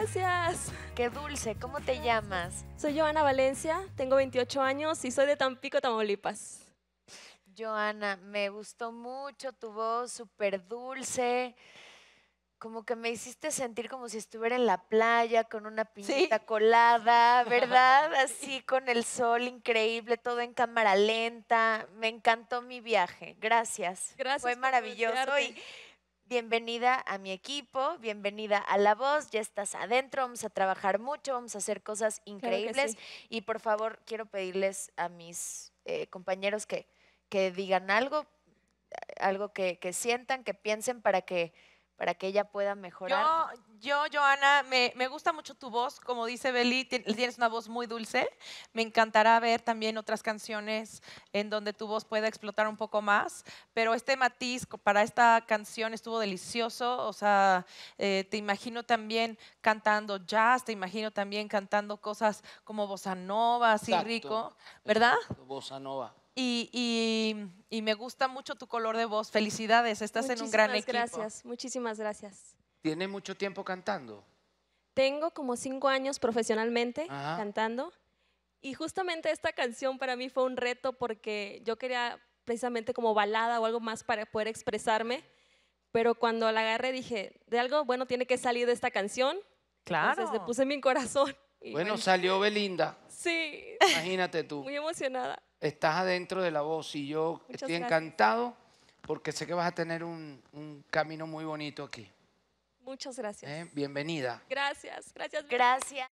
Gracias. Qué dulce, ¿cómo te llamas? Soy Joana Valencia, tengo 28 años y soy de Tampico, Tamaulipas. Joana, me gustó mucho tu voz, súper dulce. Como que me hiciste sentir como si estuviera en la playa con una piñita colada, ¿verdad? Así con el sol increíble, todo en cámara lenta. Me encantó mi viaje. Gracias. Gracias. Fue maravilloso. Bienvenida a mi equipo, bienvenida a La Voz, ya estás adentro, vamos a trabajar mucho, vamos a hacer cosas increíbles y por favor quiero pedirles a mis eh, compañeros que, que digan algo, algo que, que sientan, que piensen para que para que ella pueda mejorar. Yo, yo Joana, me, me gusta mucho tu voz, como dice Beli, tienes una voz muy dulce. Me encantará ver también otras canciones en donde tu voz pueda explotar un poco más, pero este matiz para esta canción estuvo delicioso, o sea, eh, te imagino también cantando jazz, te imagino también cantando cosas como bossa nova, así rico, ¿verdad? Bossa nova. Y, me gusta mucho tu color de voz. Felicidades, estás en un gran equipo. gracias, muchísimas gracias. ¿Tiene mucho tiempo cantando? Tengo como cinco años profesionalmente cantando. Y justamente esta canción para mí fue un reto porque yo quería precisamente como balada o algo más para poder expresarme. Pero cuando la agarré dije, de algo bueno tiene que salir de esta canción. Claro. Entonces le puse mi corazón. bueno, salió Belinda. Sí. Imagínate tú. Muy emocionada estás adentro de la voz y yo estoy encantado porque sé que vas a tener un, camino muy bonito aquí. Muchas gracias. Eh, bienvenida. Gracias, gracias. Gracias.